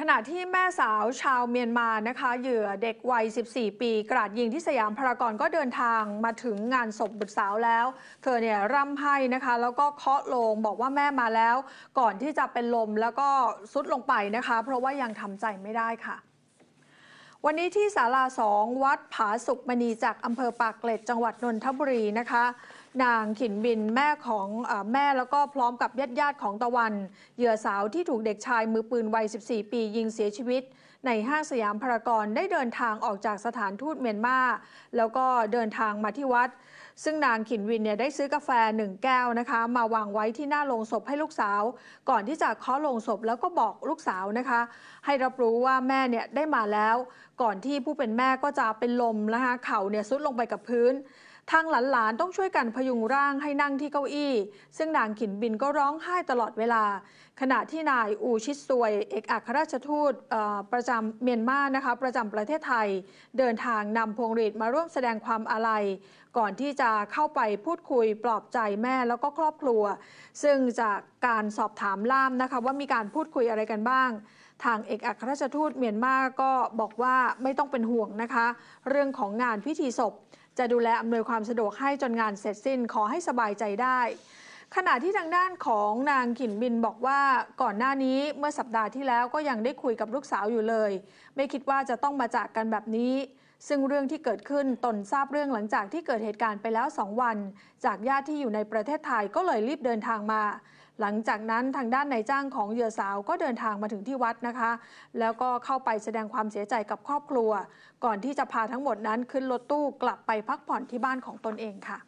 ขณะที่แม่สาวชาวเมียนมานะคะเหยื่อเด็กวัย 14 ปีกราดยิงที่สยามพารากอนก็เดินทางมาถึงงานศพบุตรสาวแล้ว เธอเนี่ยร่ำไห้นะคะ แล้วก็เคาะลงบอกว่าแม่มาแล้วก่อนที่จะเป็นลมแล้วก็ซุดลงไปนะคะ เพราะว่ายังทำใจไม่ได้ค่ะ วันนี้ที่ศาลาสองวัดผาสุกมณีจากอำเภอปากเกร็ดจังหวัดนนทบุรีนะคะนางขินบินแม่ของอแม่แล้วก็พร้อมกับญาติญาติของตะวันเหยื่อสาวที่ถูกเด็กชายมือปืนวัย 14 ปี ยิงเสียชีวิต ในห้างสยามพารากอนได้เดินทางออกจากสถานทูตเมียนมาแล้วก็เดินทางมาที่วัด ซึ่งนางขินวินเนี่ยได้ซื้อกาแฟหนึ่งแก้วนะคะมาวางไว้ที่หน้าโรงศพให้ลูกสาว ก่อนที่จะเคาะโรงศพแล้วก็บอกลูกสาวนะคะ ให้รับรู้ว่าแม่เนี่ยได้มาแล้ว ก่อนที่ผู้เป็นแม่ก็จะเป็นลมนะคะเข่าเนี่ยซุดลงไปกับพื้นทางหลานๆ ต้องช่วยกันพยุงร่างให้นั่งที่เก้าอี้ ซึ่งนางขินบินก็ร้องไห้ตลอดเวลา ขณะที่นายอูชิดซวย เอกอัครราชทูตประจำเมียนมานะคะประจำประเทศไทยเดินทางนำพวงหรีดมาร่วมแสดงความอาลัยก่อนที่จะเข้าไปพูดคุยปลอบใจแม่แล้วก็ครอบครัว ซึ่งจากการสอบถามล่ามนะคะว่ามีการพูดคุยอะไรกันบ้างทางเอกอัครราชทูตเมียนมาก็บอกว่าไม่ต้องเป็นห่วงนะคะ เรื่องของงานพิธีศพ จะดูแลอำนวยความสะดวกให้จนงานเสร็จสิ้นขอให้สบายใจได้ขณะที่ทางด้านของนางขินบินบอกว่าก่อนหน้านี้เมื่อสัปดาห์ที่แล้วก็ยังได้คุยกับลูกสาวอยู่เลย ไม่คิดว่าจะต้องมาจากกันแบบนี้ ซึ่งเรื่องที่เกิดขึ้นตนทราบเรื่องหลังจากที่เกิดเหตุการณ์ไปแล้วสองวัน จากญาติที่อยู่ในประเทศไทยก็เลยรีบเดินทางมา หลังจากนั้นทางด้านนายจ้างของเหยื่อสาวก็เดินทางมาถึงที่วัดนะคะ แล้วก็เข้าไปแสดงความเสียใจกับครอบครัว ก่อนที่จะพาทั้งหมดนั้นขึ้นรถตู้กลับไปพักผ่อนที่บ้านของตนเองค่ะ